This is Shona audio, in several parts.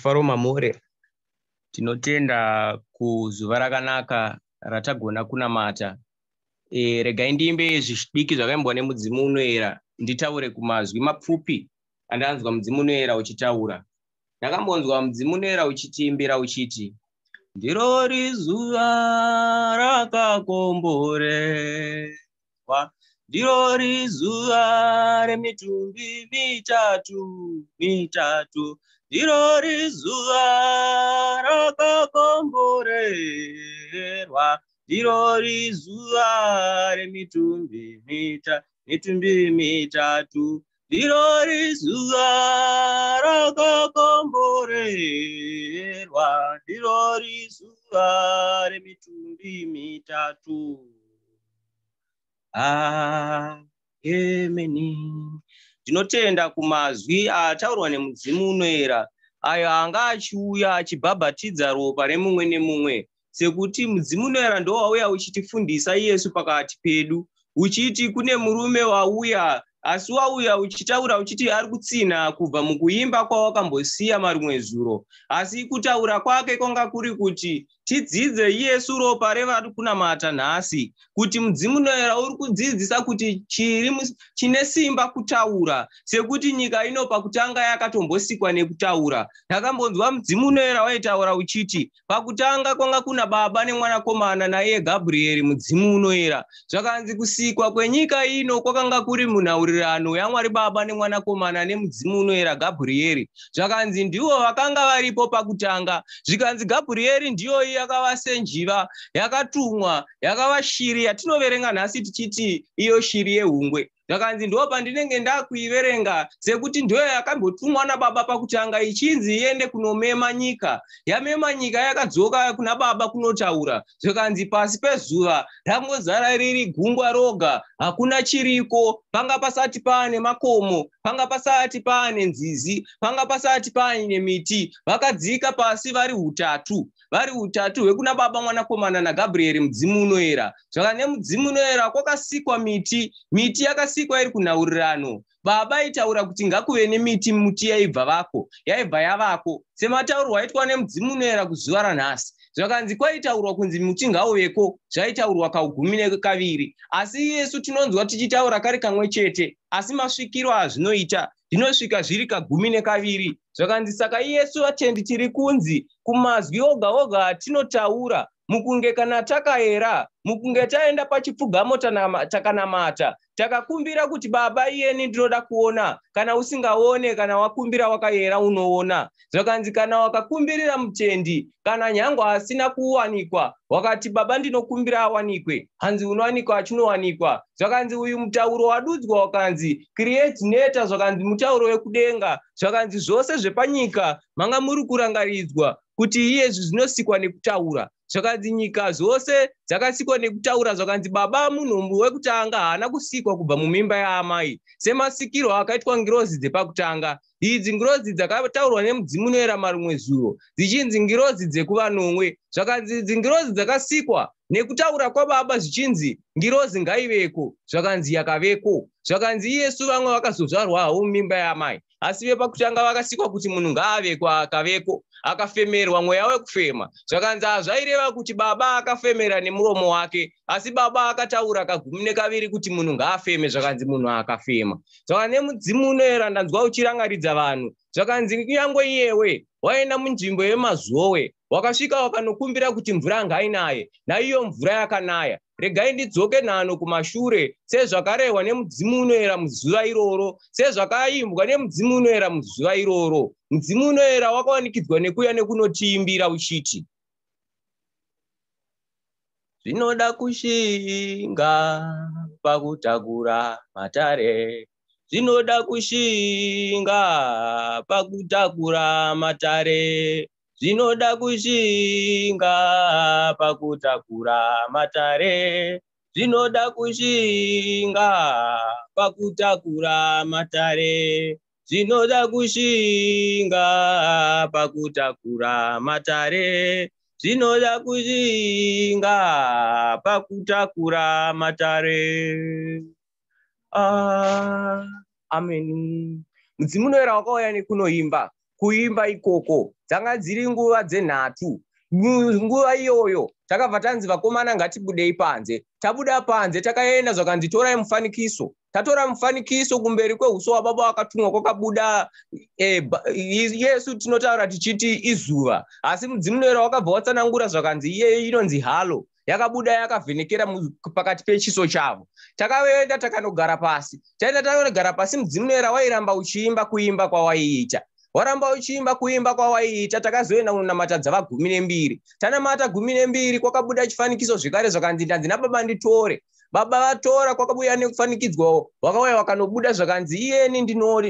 faro mamore tinotenda kuzuva rakanaka ratagona kunamata e, regai ndiimbe zvidiki zvakaimbwa nemudzimu unoera nditaure kumazwi mapfupi andanzwa mudzimu unoera uchitaura ndakambonzwa mudzimu unoera uchitiimbira uchiti ndirori zuva rakakomborewa ndirori zuva remitumbi mitatu mitatu ndirori zuva rakakomborerwa ndirori zuva remitumbi mita mitumbi mitatu ndirori zuva rakakomborerwa ndirori zuva remitumbi mitatu hageni ndinotenda kumazwi ataurwa nemudzimu unoera ayo anga achiuya achibhabhatidza ropa remumwe nemumwe sekuti mudzimu unoera ndo wauya uchitifundisa iyesu pakati pedu uchiti kune murume wauya asi wauya uchitaura uchiti ari kutsina kubva mukuimba kwawakambosiya marumwe zuro asi kutaura kwake konga kuri kuti tidzidze yesu ropa revari kunamata nhasi kuti mudzimu noyera uri kudzidzisa kuti chiri chine simba kutaura sekuti nyika ino pakutanga yakatombosikwa nekutaura ndakambonzwa mudzimu noyera waitaura uchiti pakutanga kwanga kuna baba nemwanakomana naiye gabhurieri mudzimu unoyera zvakanzi kusikwa kwenyika ino kwakanga kuri munhaurirano yamwari baba nemwanakomana nemudzimu unoyera gabhurieri zvakanzi ndivo vakanga varipo pakutanga zvikanzi gabhurieri ndiyo iye yakava senjiva yakatumwa yakava shiri yatinoverenga nhasi tichiti iyo shiri yehungwe zvakanzi ndo pandinenge ndakuiverenga sekuti ndiyo yakambotumwa nababa pakutanga ichinzi iende kunomema nyika yamema nyika yakadzoka kuna baba kunotaura zvikanzi pasi pezuva rangozara riri gungwa roga hakuna chiriko panga pasati paane makomo panga pasati paane nzizi panga pasati paine miti vakadzika pasi vari hutatu vari hutatu hwekuna baba mwanakomana nagabrieri mudzimu unoera zvaka nemudzimu unoera kwakasikwa miti miti yakasikwa iri kunaurirano baba aitaura kuti ngakuve nemiti muti yaibva vako yaibva yavako sematauro aitwa nemudzimu unoera kuzuva ranhasi zvakanzi kwaitaurwa kunzi muti ngauveko zvaitaurwa kagumi nekaviri asi isu tinonzwa tichitaura kari kamwe chete asi masvikiro azvinoita zvinosvika zviri kagumi nekaviri zvakanzi saka iyesu vatendi tiri kunzi kumazwi oga oga atinotaura mukunge kana takaera mukunge taenda pachipfugamo takanamata takakumbira kuti baba iyeni ndinoda kuona kana usingaone kana wakumbira wakaera unoona zvakanzi kana wakakumbirira mutendi kana nyangwe asina kuwanikwa wakati baba ndinokumbira awanikwe hanzi unowanikwa achinowanikwa zvakanzi uyu mutauro wadudzwa wakanzi creatinator zvakanzi mutauro wekudenga zvakanzi zvose zvepanyika manga muri kurangaridzwa kuti iye zvi zvinosikwa nekutaura zvakanzi nyika zvose dzakasikwa nekutaura zvakanzi baba munhumbu wekutanga haana kusikwa kubva mumimba yaamai semasikirwo akaitwa ngirozi dzepakutanga idzi ngirozi dzakataurwa nemudzimu noyera marumwe zuro dzichinzi ngirozi dzekuva nomwe zvakanzi idzi ngirozi dzakasikwa nekutaura kwababa zvichinzi ngirozi ngaiveko zvakanzi yakaveko zvakanzi iyesu vamwe vakazozvarwawo mumimba yamai asi vepakutanga vakasikwa kuti munhu ngaaveko akaveko akafemerwa mweya wekufema zvakanzi hazvaireva kuti baba akafemera nemuromo wake asi baba akataura kagumi nekaviri kuti munhu ngaafeme zvakanzi munhu akafema zvakanzi nemudzimunoera ndanzwa uchirangaridza vanhu zvakanzi kunyange iyewe waenda munzvimbo yemazuwowe wakasvika wakanokumbira kuti mvura ngainaye naiyo mvura yakanaya regai ndidzoke nhano kumashure sezvakarehwa nemudzimu unoera muzuva iroro sezvakaimbwa nemudzimu unoera muzuva iroro mudzimu unoera wakawanikidzwa nekuya nekunotiimbira uchiti zvinoda kushinga pakutakura matare zvinoda kushinga pakutakura matare zvinoda kushinga pakutakura matare zvinoda kushinga pakutakura matare zvinoda kushinga pakutakura matare zvinoda kushinga pakutakura matare ah, ameni mudzimu unoyera wakauya nekunoimba kuimba ikoko dzanga dziri nguva dzenhatu nguva iyoyo takabva tanzi vakomana ngatibudei panze tabuda panze takaenda zvakanzi torai mufanikiso tatora mufanikiso kumberi kweuso wababa wakatumwa kwakabuda e, yesu tinotaura tichiti izuva asi mudzimunoera wakabva watsanangura zvakanzi iyeyo inonzi halo yakabuda yakavhenekera pakati pechiso chavo takaenda takanogara pasi taenda tanogara pasi mudzimunoera wairamba uchiimba kuimba kwawaiita waramba uchiimba kuimba kwawaiita takazoenda kunonamata dzava gumi nembiri tanamata gumi nembiri kwakabuda chifanikiso zvekare zvakanzi ndanzina baba nditore baba vatora kwakabuya nekufanikidzwawo vakauya vakanobuda zvakanzi iyeni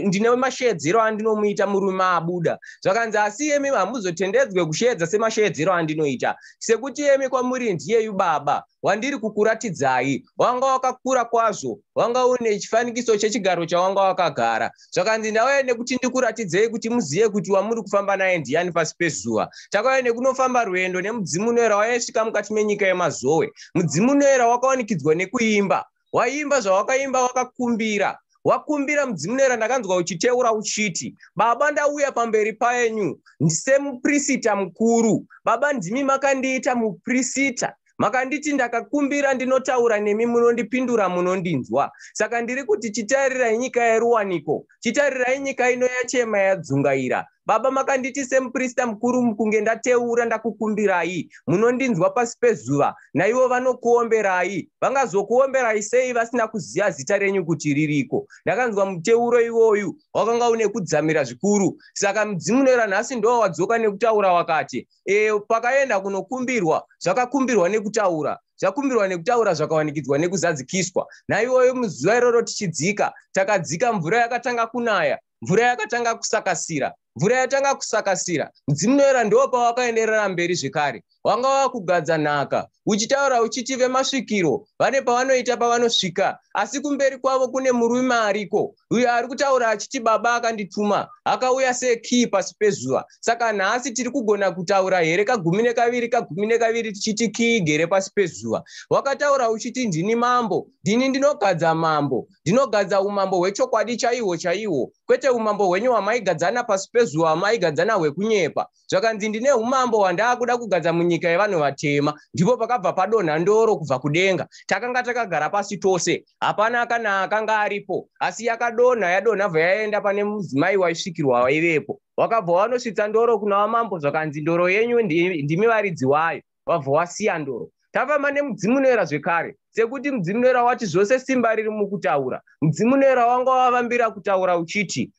ndine mashedzero andinomuita murume abuda zvakanzi asi iyemi hamuzotendedzwe kushedza semashedzero andinoita sekuti iyemi kwamuri ndiyeyu baba wandiri kukuratidzai wanga wakakura kwazvo wanga une chifanikiso chechigaro chawanga wakagara zvakanzi ndauya nekuti ndikuratidzei kuti muzive kuti wamuri kufamba naye ndiani pasi pezuva takauya nekunofamba rwendo nemudzimu unoera waisvika mukati menyika yemazowe mudzimu unoera wakawanikidzwa nekuimba waimba zvawakaimba wakakumbira wakumbira mudzimu unoera ndakanzwa uchiteura uchiti baba ndauya pamberi payenyu semuprisita mukuru baba ndimi makandiita muprisita makanditi ndakakumbira ndinotaura nemi munondipindura munondinzwa saka ndiri kuti chitarirai nyika yeruwaniko chitarirai nyika ino yachema yadzungaira baba makanditi semuprista mukuru kunge ndateura ndakukumbirai munondinzwa pasi pezuva naivo vanokuomberai vangazokuomberai sei vasina kuziva zita renyu kuti ririko ndakanzwa muteuro iwoyu wakanga une kudzamira zvikuru saka mudzimunoera nhasi ndowa wadzoka nekutaura wakati e, pakaenda kunokumbirwa zvakakumbirwa nekutaura zvakumbirwa nekutaura zvakawanikidzwa nekuzadzikiswa naiwoyo muzuva iroro tichidzika takadzika mvura yakatanga kunaya mvura yakatanga kusakasira mvura yatanga kusakasira dzinoera ndo pawakaenderera mberi zvekare wanga wava kugadza nhaka uchitaura uchiti vemasvikiro vane pavanoita pavanosvika asi kumberi kwavo kune murume ariko uyo ari kutaura achiti baba akandituma akauya sekii pasi pezuva saka nhasi tiri kugona kutaura here kagumi nekaviri kagumi nekaviri tichiti kii gere pasi pezuva wakataura uchiti ndini mambo ndini ndinogadza mambo ndinogadza umambo hwechokwadi chaihwo chaihwo kwete umambo hwenyu hwamaigadzana pasi pezuva zuva maigadza nahwekunyepa zvakanzi ndine umambo hwandaakuda kugadza munyika yevanhu vatema ndipo pakabva padonhandoro kubva kudenga takanga takagara pasi tose hapana kana akanga aripo asi yakadonha yadonha bva yaenda pane mudzimai waisvikirwa waivepo wakabva wanosvitsa ndoro kuna vamambo zvakanzi ndoro yenyu ndimi varidzi wayo vabva wasiya ndoro tafamba nemudzimu noera zvekare sekuti mudzimu noera wati zvose simba riri mukutaura mudzimu noera wanga wavambira kutaura uchiti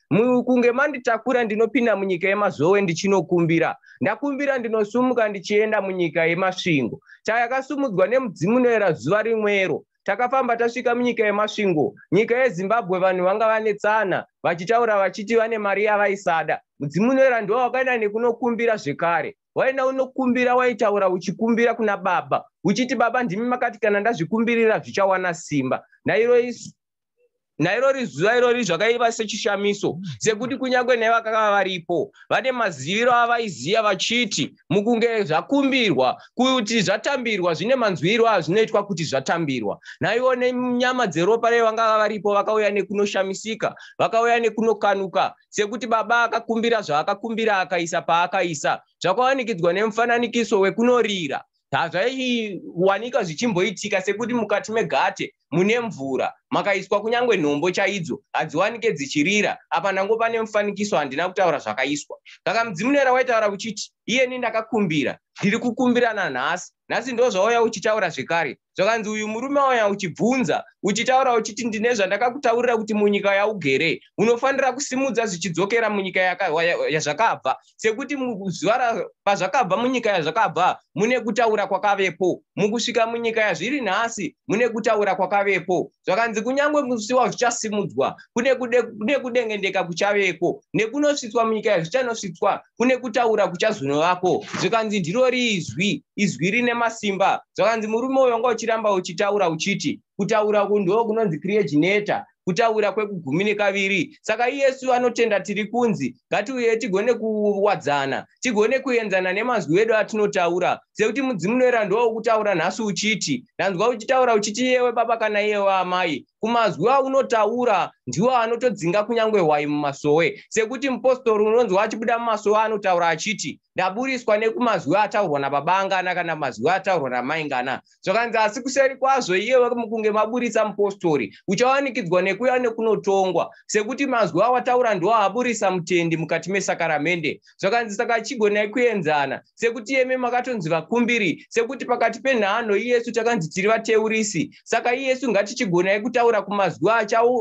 kunge manditakura ndinopinda munyika yemazowe ndichinokumbira ndakumbira ndinosumuka ndichienda munyika yemasvingo takasumudzwa nemudzimu noera zuva rimwero takafamba tasvika munyika yemasvingo nyika yezimbabwe vanhu vanga vanetsana vachitaura vachiti vane mari yavaisada mudzimu noera ndowo wakaenda nekunokumbira zvekare waenda unokumbira waitaura uchikumbira kuna baba uchiti baba ndimi makati kana ndazvikumbirira zvichawana simba nairo isu nairori zuva irori zvakaiva sechishamiso sekuti kunyange nevakava varipo vane maziviro avaiziya vachiti mukunge zvakumbirwa kuti zvatambirwa zvine manzwiro azvinoitwa kuti zvatambirwa naivo nenyama dzeropa revangava varipo vakauya nekunoshamisika vakauya nekunokanuka sekuti baba akakumbira zvaakakumbira akaisa paakaisa zvakawanikidzwa nemufananikiso wekunorira hazvaiwanika zvichimboitika sekuti mukati megate mune mvura makaiswa kunyangwe nhombo chaidzo hadziwanike dzichirira hapana ngo pane mufanikiso handina kutaura zvakaiswa kaka mudzimunera waitaura uchiti iyeni ndakakumbira ndiri kukumbirana nhasi nhasi ndo zvauya uchitaura zvekare zvakanzi uyu murume auya uchibvunza uchitaura uchiti ndine zvandakakutaurira kuti munyika yaugere unofanira kusimudza zvichidzokera munyika yazvakabva sekuti pazvakabva munyika yazvakabva mune kutaura kwakavepo mukusvika munyika yazviri nhasi mune kutaura kwakavepo zvakanzi hanzi kunyange kusiwa zvichasimudzwa nekudengendeka kuchaveko nekunosvitswa munyika yazvichanosvitswa kune kutaura kuchazvinovako zvikanzi ndirori izwi izwi rine masimba zvakanzi murume uyo wanga uchiramba uchitaura uchiti kutaura uku ndo kunonzi creaginator kutaura kwekugumi nekaviri saka iyesu anotenda tiri kunzi ngatiuye tigone kuwadzana tigone kuenzana nemazwi wedu atinotaura sekuti mudzimunoera ndowokutaura nhasi uchiti ndanzwa uchitaura uchiti yewe baba kana yewe amai kumazwi aunotaura ndiwo anotodzinga kunyange hwai mumasowe sekuti mupostori unonzi waachibuda mumasowe anotaura achiti ndaburiswa nekumazwi ataurwa nababa angana kana mazwi ataurwa namaingana zvakanzi asi kuseri kwazvo iyewe kunge maburisa mupostori uchawanikidzwa nekuya nekunotongwa sekuti mazwi awataura ndiwo aburisa mutendi mukati mesakaramende zvakanzi saka chigonai kuenzana sekuti yeme makatonzi vakumbiri sekuti pakati penhano iyesu takanzi tiri vateurisi saka iyesu ngatichigonai kutaura achataura kumazwi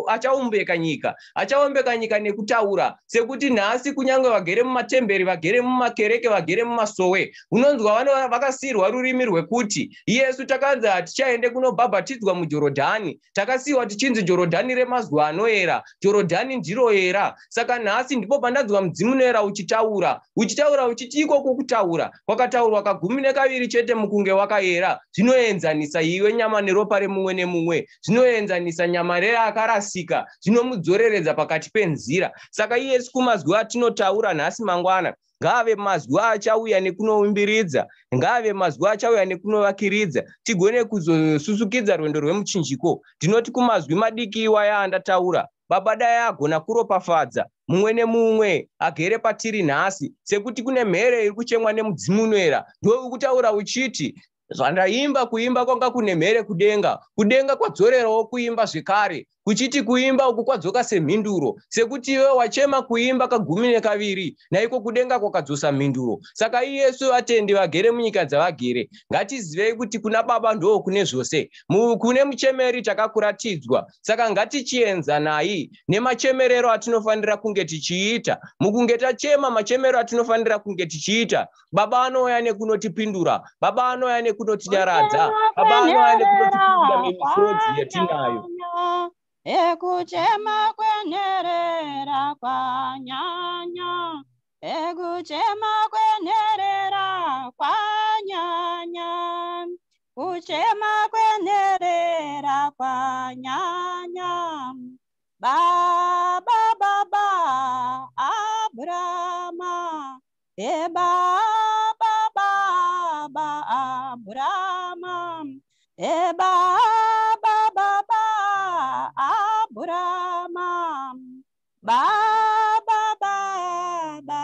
achaumbeka nyika achaumbeka nyika nekutaura sekuti nhasi kunyange vagere mumatemberi vagere mumakereke vagere mumasowe unonzwa vano vakasiyirwa rurimi rwekuti yesu takanzi hatichaende kunobhabhatidzwa mujorodhani takasiyiwa tichinzi jorodhani remazwi anoera jorodhani ndiro era saka nhasi ndipo pandanzwa mudzimu noera uchitaura uchitaura uchiti iko kwokutaura kwakataurwa kagumi nekaviri chete mukunge wakaera zvinoenzanisa iwe nyama neropa remumwe nemumwe zvinoenzanisa kusvikisa nyama rere akarasika zvinomudzoreredza pakati penzira saka iyesu kumazwi atinotaura nhasi mangwana ngaave mazwi achauya nekunoumbiridza ngaave mazwi achauya nekunovakiridza tigone kuzosusukidza rwendo rwemuchinjiko ndinoti kumazwi madiki iwaya andataura baba dai agona kuropafadza mumwe nemumwe agere patiri nhasi sekuti kune mhere iri kuchemwa nemudzimunwera ndoukutaura uchiti zvandaimba kuimba kwanga kune mhere kudenga kudenga kwadzorerawo kuimba zvekare kuchiti kuimba uku kwadzoka semhinduro sekuti iwe wachema kuimba kagumi nekaviri naiko kudenga kwakadzosa mhinduro saka iyesu vatendi vagere munyika dzavagere ngatizivei kuti kuna baba ndoo kune zvose kune muchemeri takakuratidzwa saka ngatichienzanai nemachemerero atinofanira kunge tichiita mukunge tachema machemero atinofanira kunge tichiita baba anouya nekunotipindura baba anouya kunotinyaradza baba anoaende kunotiua mimisodzi yatinayo ekuchema kwenyerera kwanyanya ekuchema kwenyerera kwanyanya kuchema kwenyerera kwanyanya e, baba baba abrama ebaba Abraham, Eba eh, ba ba ba Abraham, Ba ba ba ba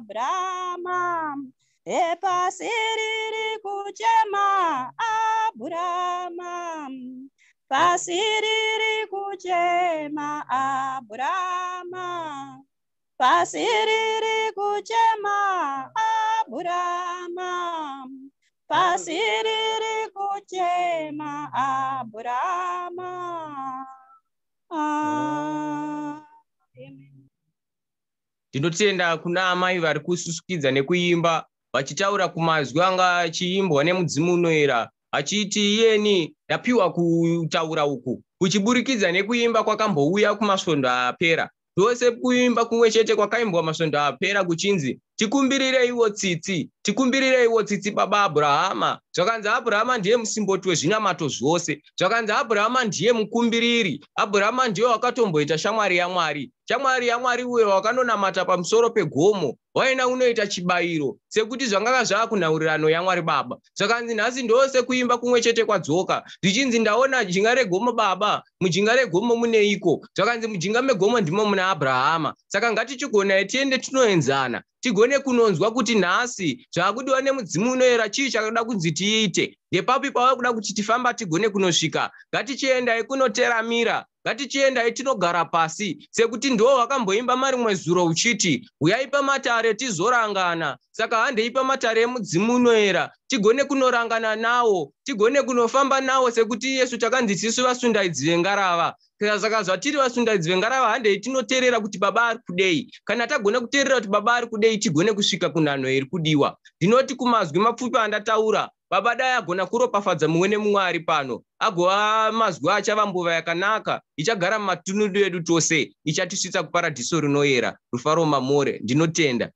Abraham, Epa eh, siriri kujema Aburamam. Pasiriri kujema Aburamam. Pasiriri kujema Aburamam. pasi riri kuchema abhurama tinotenda kuna amai vari kususukidza nekuimba vachitaura kumazwi anga achiimbwa nemudzimunoera achiti iyeni ndapiwa kutaura uku kuchiburikidza nekuimba kwakambouya kumasvondo apera zvose kuimba kumwe chete kwakaimbwa masvondo apera kuchinzi tikumbirireiwo tsitsi tikumbirireiwo tsitsi baba abhurahama zvakanzi abhurahama ndiye musimboti wezvinamato zvose zvakanzi abhurahama ndiye mukumbiriri abhurahama ndiye wakatomboita shamwari yamwari shamwari yamwari uyo wakandonamata pamusoro pegomo waina unoita chibayiro sekuti zvangava zvava kunaurirano yamwari baba zvakanzi nhasi ndose kuimba kumwe chete kwadzoka zvichinzi ndaona jinga regomo baba mujinga regomo muneiko zvakanzi mujinga megomo ndimo muna abhurahama saka ngatichigonai tiende tinoenzana tigone kunonzwa kuti nhasi zvaakudiwa nemudzimu unoyera chii chakada kunzi tiite ndepapi pava kuda kuti tifamba tigone kunosvika ngatichiendai kunoteramira ngatichiendai tinogara pasi sekuti ndo wakamboimba marimwe zuro uchiti uyai pamatare tizorangana saka handei pamatare emudzimu unoyera tigone kunorangana nawo tigone kunofamba nawo sekuti yesu takanzi tisu vasundaidzi vengarava saka zvatiri vasundaidzi vengarava handei tinoteerera kuti baba ari kudei kana tagone kuteerera kuti baba ari kudei tigone kusvika kunhanho iri kudiwa ndinoti kumazwi mapfupi andataura baba dai agona kuropafadza mumwe nemumwe ari pano agova mazwi achava mbuva yakanaka ichagara mumatunuru edu tose ichatisvitsa kuparadhiso rinoyera rufaro mamore ndinotenda